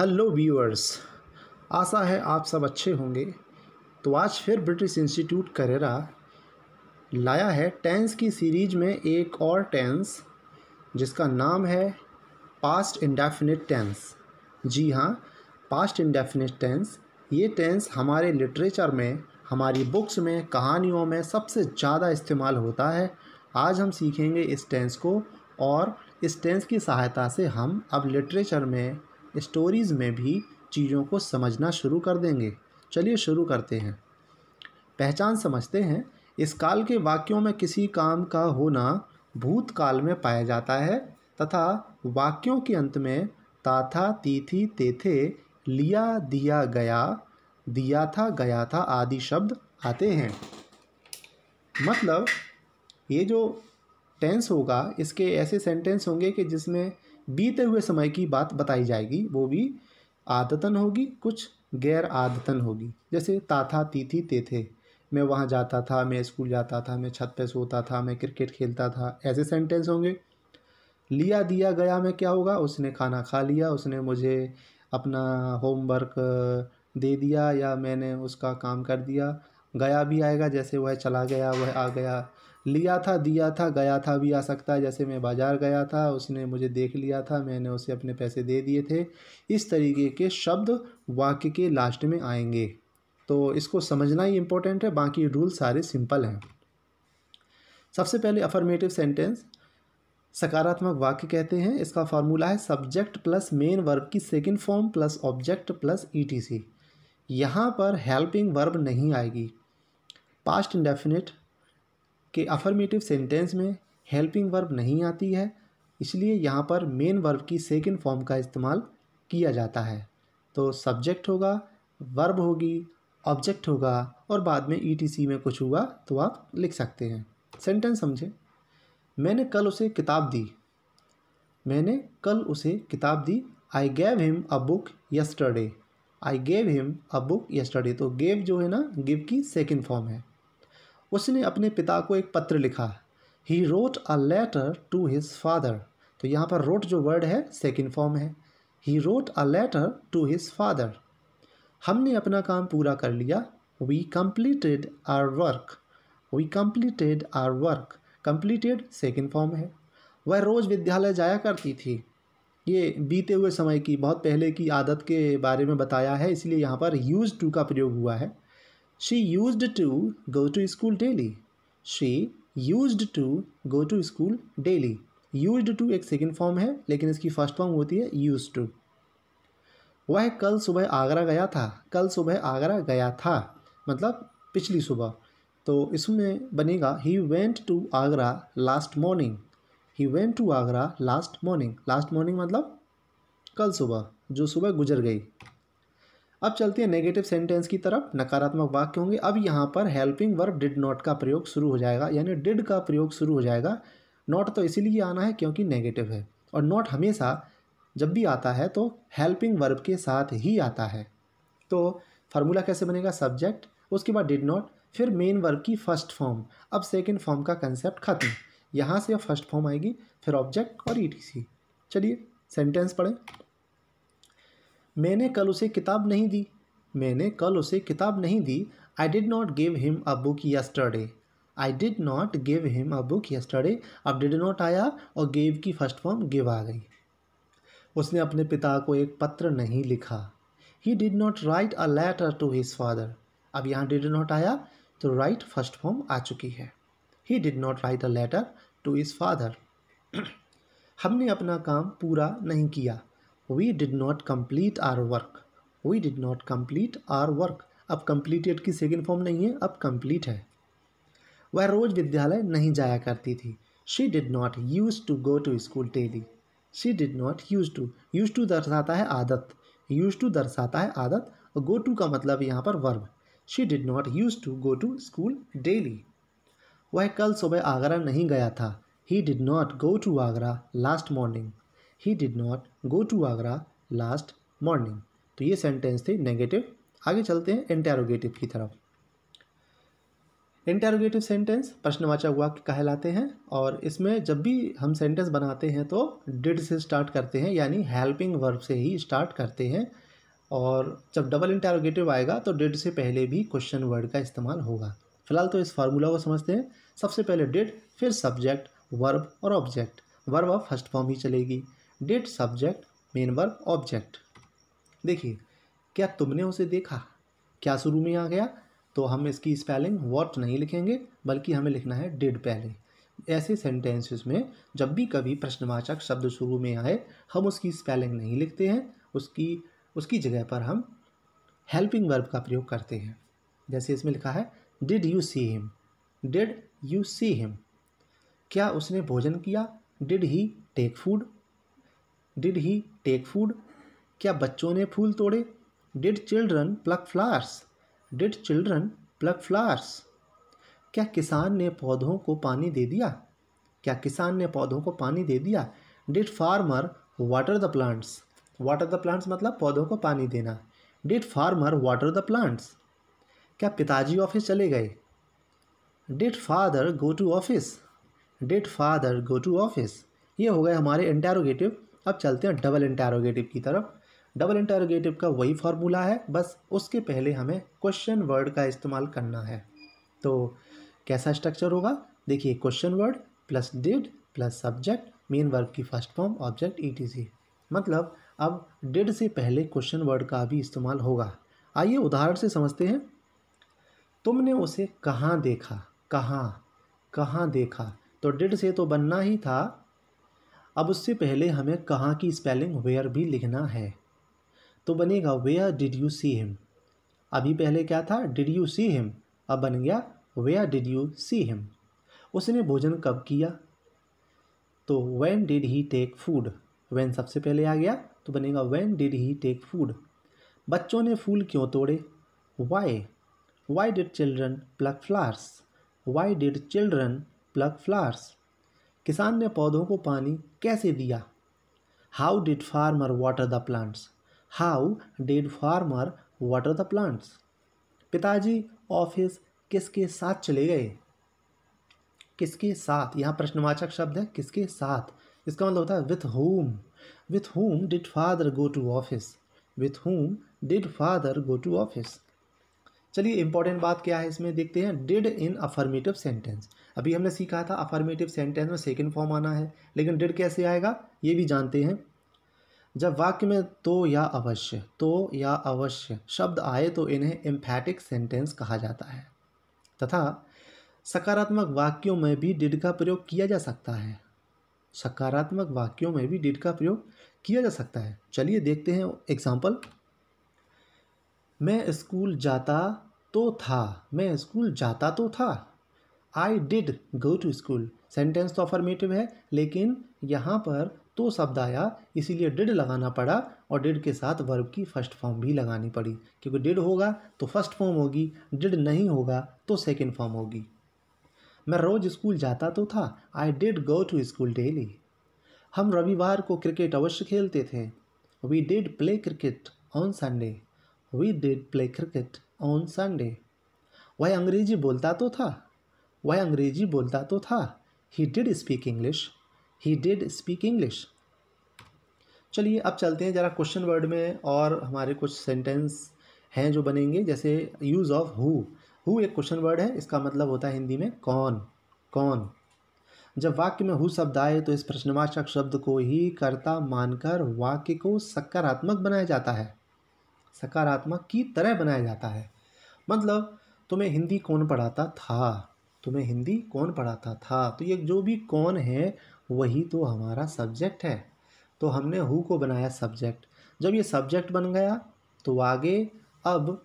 Hello viewers आशा है आप सब अच्छे होंगे तो आज फिर ब्रिटिश इंस्टीट्यूट करेरा लाया है टेंस की सीरीज में एक और टेंस जिसका नाम है पास्ट इंडेफिनिट टेंस जी हाँ पास्ट इंडेफिनिट टेंस ये टेंस हमारे लिटरेचर में हमारी बुक्स में कहानियों में सबसे ज़्यादा इस्तेमाल होता है आज हम सीखेंगे इस टेंस को और इस टेंस की सहायता से हम अब लिटरेचर में स्टोरीज़ में भी चीज़ों को समझना शुरू कर देंगे चलिए शुरू करते हैं पहचान समझते हैं इस काल के वाक्यों में किसी काम का होना भूतकाल में पाया जाता है तथा वाक्यों के अंत में ताथा तिथि तेथे लिया दिया गया दिया था गया था आदि शब्द आते हैं मतलब ये जो टेंस होगा इसके ऐसे सेंटेंस होंगे कि जिसमें बीते हुए समय की बात बताई जाएगी वो भी आदतन होगी कुछ गैर आदतन होगी जैसे ताथा तीथी तेथे मैं वहाँ जाता था मैं स्कूल जाता था मैं छत पे सोता था मैं क्रिकेट खेलता था ऐसे सेंटेंस होंगे लिया दिया गया मैं क्या होगा उसने खाना खा लिया उसने मुझे अपना होमवर्क दे दिया या मैंने उसका काम कर दिया गया भी आएगा जैसे वह चला गया वह आ गया लिया था दिया था गया था भी आ सकता है जैसे मैं बाज़ार गया था उसने मुझे देख लिया था मैंने उसे अपने पैसे दे दिए थे इस तरीके के शब्द वाक्य के लास्ट में आएंगे तो इसको समझना ही इम्पोर्टेंट है बाकी रूल सारे सिंपल हैं सबसे पहले अफर्मेटिव सेंटेंस सकारात्मक वाक्य कहते हैं इसका फार्मूला है सब्जेक्ट प्लस मेन वर्ब की second form plus object plus C यहाँ पर हेल्पिंग वर्ब नहीं आएगी पास्ट इंडेफिनिट कि अफर्मेटिव सेंटेंस में हेल्पिंग वर्ब नहीं आती है इसलिए यहाँ पर मेन वर्ब की सेकेंड फॉर्म का इस्तेमाल किया जाता है तो सब्जेक्ट होगा वर्ब होगी ऑब्जेक्ट होगा और बाद में ई में कुछ हुआ तो आप लिख सकते हैं सेंटेंस समझे मैंने कल उसे किताब दी मैंने कल उसे किताब दी I gave him a book yesterday I gave him a book yesterday तो गेव जो है ना गिव की सेकेंड फॉर्म है उसने अपने पिता को एक पत्र लिखा he wrote a letter to his father तो यहाँ पर रोट जो वर्ड है सेकेंड फॉर्म है he wrote a letter to his father हमने अपना काम पूरा कर लिया we completed our work we completed our work completed second form है वह रोज़ विद्यालय जाया करती थी ये बीते हुए समय की बहुत पहले की आदत के बारे में बताया है इसलिए यहाँ पर यूज़ टू का प्रयोग हुआ है She used to go to school daily. She used to go to school daily. Used to एक सेकेंड फॉर्म है लेकिन इसकी फर्स्ट फॉर्म होती है यूज टू वह कल सुबह आगरा गया था कल सुबह आगरा गया था मतलब पिछली सुबह तो इसमें बनेगा he went to Agra last morning he went to Agra last morning last morning मतलब कल सुबह जो सुबह गुजर गई अब चलते हैं नेगेटिव सेंटेंस की तरफ नकारात्मक वाक्य होंगे अब यहाँ पर हेल्पिंग वर्ब डिड नॉट का प्रयोग शुरू हो जाएगा यानी डिड का प्रयोग शुरू हो जाएगा नॉट तो इसीलिए आना है क्योंकि नेगेटिव है और नॉट हमेशा जब भी आता है तो हेल्पिंग वर्ब के साथ ही आता है तो फार्मूला कैसे बनेगा सब्जेक्ट उसके बाद डिड नॉट फिर मेन वर्ब की फर्स्ट फॉर्म अब सेकेंड फॉर्म का कंसेप्ट खत्म यहाँ से फर्स्ट फॉर्म आएगी फिर ऑब्जेक्ट और ई चलिए सेंटेंस पढ़ें मैंने कल उसे किताब नहीं दी मैंने कल उसे किताब नहीं दी I did not give him a book yesterday I did not give him a book yesterday अब डिड नॉट आया और गेव की फर्स्ट फॉर्म गिव आ गई उसने अपने पिता को एक पत्र नहीं लिखा he did not write a letter to his father अब यहाँ डिड नॉट आया तो राइट फर्स्ट फॉर्म आ चुकी है he did not write a letter to his father हमने अपना काम पूरा नहीं किया we did not complete our work we did not complete our work अब कम्प्लीटेड की सेकेंड फॉर्म नहीं है अब कम्प्लीट है वह रोज़ विद्यालय नहीं जाया करती थी she did not use to go to school daily she did not use to use to दर्शाता है आदत यूज टू दर्शाता है आदत और गो टू का मतलब यहाँ पर verb she did not use to go to school daily वह कल सुबह आगरा नहीं गया था he did not go to Agra last morning he did not go to Agra last morning तो ये सेंटेंस थे नेगेटिव आगे चलते हैं इंटेरोगेटिव की तरफ इंटेरोगेटिव सेंटेंस प्रश्नवाचक वाक्य कहलाते हैं और इसमें जब भी हम सेंटेंस बनाते हैं तो डिड से स्टार्ट करते हैं यानी हेल्पिंग वर्ब से ही स्टार्ट करते हैं और जब डबल इंटेरोगेटिव आएगा तो डिड से पहले भी क्वेश्चन वर्ड का इस्तेमाल होगा फिलहाल तो इस फार्मूला को समझते हैं सबसे पहले डिड फिर सब्जेक्ट वर्ब और object verb of first form ही चलेगी did subject main verb object देखिए क्या तुमने उसे देखा क्या शुरू में आ गया तो हम इसकी स्पेलिंग वॉट नहीं लिखेंगे बल्कि हमें लिखना है डिड पहले ऐसे सेंटेंसेस में जब भी कभी प्रश्नवाचक शब्द शुरू में आए हम उसकी स्पेलिंग नहीं लिखते हैं उसकी उसकी जगह पर हम हेल्पिंग वर्ब का प्रयोग करते हैं जैसे इसमें लिखा है did you see him did you see him क्या उसने भोजन किया did he take food did he take food क्या बच्चों ने फूल तोड़े did children pluck flowers did children pluck flowers क्या किसान ने पौधों को पानी दे दिया क्या किसान ने पौधों को पानी दे दिया did farmer water the plants water the plants मतलब पौधों को पानी देना did farmer water the plants क्या पिताजी ऑफिस चले गए did father go to office did father go to office ये हो गए हमारे इंटेरोगेटिव अब चलते हैं डबल इंटेरोगेटिव की तरफ डबल इंटेरोगेटिव का वही फार्मूला है बस उसके पहले हमें क्वेश्चन वर्ड का इस्तेमाल करना है तो कैसा स्ट्रक्चर होगा देखिए question word plus did plus subject main verb की फर्स्ट फॉर्म ऑब्जेक्ट ई मतलब अब डिड से पहले क्वेश्चन वर्ड का भी इस्तेमाल होगा आइए उदाहरण से समझते हैं तुमने उसे कहाँ देखा कहाँ कहाँ देखा तो डिड से तो बनना ही था अब उससे पहले हमें कहाँ की स्पेलिंग वेयर भी लिखना है तो बनेगा where did you see him अभी पहले क्या था डिड यू सी हिम अब बन गया where did you see him उसने भोजन कब किया तो when did he take food when सबसे पहले आ गया तो बनेगा when did he take food बच्चों ने फूल क्यों तोड़े why why did children pluck flowers why did children pluck flowers किसान ने पौधों को पानी कैसे दिया how did farmer water the plants how did farmer water the plants पिताजी ऑफिस किसके साथ चले गए किसके साथ यहाँ प्रश्नवाचक शब्द है किसके साथ इसका मतलब होता है with whom with whom did father go to office with whom did father go to office चलिए इंपॉर्टेंट बात क्या है इसमें देखते हैं डिड इन अफर्मेटिव सेंटेंस अभी हमने सीखा था अफर्मेटिव सेंटेंस में सेकेंड फॉर्म आना है लेकिन डिड कैसे आएगा ये भी जानते हैं जब वाक्य में तो या अवश्य तो या अवश्य शब्द आए तो इन्हें एम्फैटिक सेंटेंस कहा जाता है तथा सकारात्मक वाक्यों में भी डिड का प्रयोग किया जा सकता है सकारात्मक वाक्यों में भी डिड का प्रयोग किया जा सकता है चलिए देखते हैं एग्जाम्पल मैं स्कूल जाता तो था मैं स्कूल जाता तो था I did go to school sentence तो अफर्मेटिव है लेकिन यहाँ पर तो शब्द आया इसीलिए डिड लगाना पड़ा और डिड के साथ वर्ब की फर्स्ट फॉर्म भी लगानी पड़ी क्योंकि डिड होगा तो फर्स्ट फॉर्म होगी डिड नहीं होगा तो सेकेंड फॉर्म होगी मैं रोज़ स्कूल जाता तो था I did go to school daily हम रविवार को क्रिकेट अवश्य खेलते थे we did play cricket on Sunday we did play cricket on Sunday वह अंग्रेजी बोलता तो था वह अंग्रेजी बोलता तो था he did speak English he did speak English चलिए अब चलते हैं ज़रा क्वेश्चन वर्ड में और हमारे कुछ सेंटेंस हैं जो बनेंगे जैसे यूज़ ऑफ हु हु एक क्वेश्चन वर्ड है इसका मतलब होता है हिंदी में कौन कौन जब वाक्य में हु शब्द आए तो इस प्रश्नवाचक शब्द को ही कर्ता मानकर वाक्य को सकारात्मक बनाया जाता है सकारात्मक की तरह बनाया जाता है मतलब तुम्हें हिंदी कौन पढ़ाता था तुम्हें हिंदी कौन पढ़ाता था तो ये जो भी कौन है वही तो हमारा सब्जेक्ट है तो हमने हु को बनाया सब्जेक्ट जब ये सब्जेक्ट बन गया तो आगे अब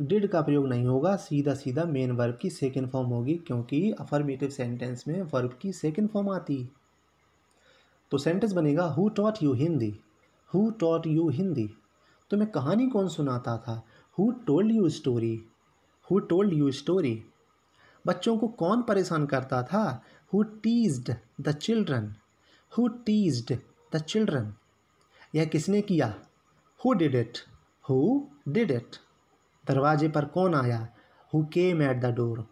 डिड का प्रयोग नहीं होगा सीधा सीधा मेन वर्ब की सेकेंड फॉर्म होगी क्योंकि अफर्मेटिव सेंटेंस में वर्ब की सेकेंड फॉर्म आती तो सेंटेंस बनेगा who taught you Hindi who taught you Hindi तुम्हें तो कहानी कौन सुनाता था who told you story who told you story बच्चों को कौन परेशान करता था who teased the children who teased the children यह किसने किया who did it who did it दरवाजे पर कौन आया who came at the door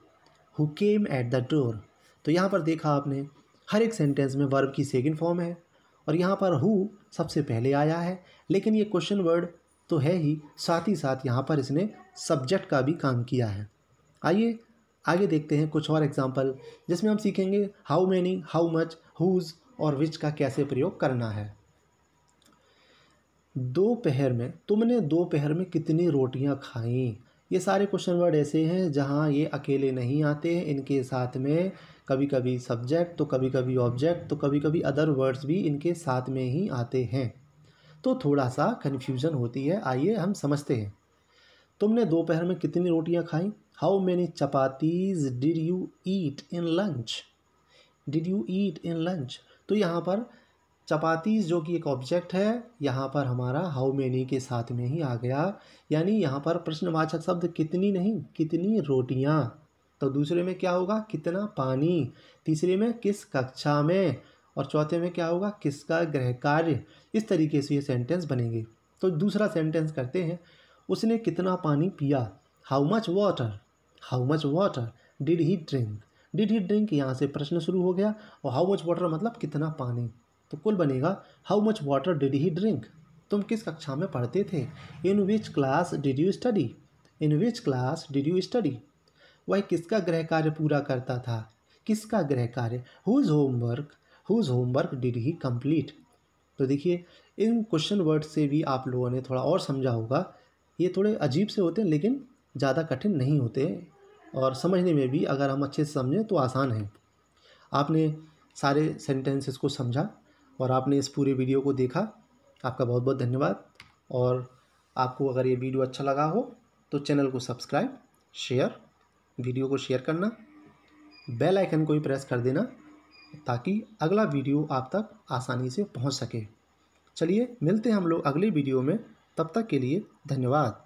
who came at the door तो यहाँ पर देखा आपने हर एक सेंटेंस में वर्ब की सेकेंड फॉर्म है और यहाँ पर हु सबसे पहले आया है लेकिन ये क्वेश्चन वर्ड तो है ही साथ ही साथ यहाँ पर इसने सब्जेक्ट का भी काम किया है आइए आगे देखते हैं कुछ और एग्जाम्पल जिसमें हम सीखेंगे how many how much whose और विच का कैसे प्रयोग करना है दोपहर में तुमने दोपहर में कितनी रोटियां खाई ये सारे क्वेश्चन वर्ड ऐसे हैं जहाँ ये अकेले नहीं आते हैं इनके साथ में कभी कभी सब्जेक्ट तो कभी कभी ऑब्जेक्ट तो कभी कभी अदर वर्ड्स भी इनके साथ में ही आते हैं तो थोड़ा सा कन्फ्यूज़न होती है आइए हम समझते हैं तुमने दोपहर में कितनी रोटियां खाई how many chapatis did you eat in lunch did you eat in lunch तो यहाँ पर चपातीज़ जो कि एक ऑब्जेक्ट है यहाँ पर हमारा हाउ मैनी के साथ में ही आ गया यानी यहाँ पर प्रश्नवाचक शब्द कितनी नहीं कितनी रोटियाँ तो दूसरे में क्या होगा कितना पानी तीसरे में किस कक्षा में और चौथे में क्या होगा किसका ग्रह कार्य इस तरीके से ये सेंटेंस बनेंगे तो दूसरा सेंटेंस करते हैं उसने कितना पानी पिया how much water how much water did he drink did he drink यहाँ से प्रश्न शुरू हो गया और हाउ मच वाटर मतलब कितना पानी तो कुल बनेगा how much water did he drink तुम किस कक्षा में पढ़ते थे in which class did you study in which class did you study वह किसका गृह कार्य पूरा करता था किसका गृह कार्य whose homework whose homework did he complete तो देखिए इन क्वेश्चन वर्ड से भी आप लोगों ने थोड़ा और समझा होगा ये थोड़े अजीब से होते हैं लेकिन ज़्यादा कठिन नहीं होते और समझने में भी अगर हम अच्छे से समझें तो आसान है आपने सारे सेंटेंसेस को समझा और आपने इस पूरे वीडियो को देखा आपका बहुत बहुत धन्यवाद और आपको अगर ये वीडियो अच्छा लगा हो तो चैनल को सब्सक्राइब शेयर वीडियो को शेयर करना बेल आइकन को भी प्रेस कर देना ताकि अगला वीडियो आप तक आसानी से पहुंच सके चलिए मिलते हैं हम लोग अगले वीडियो में तब तक के लिए धन्यवाद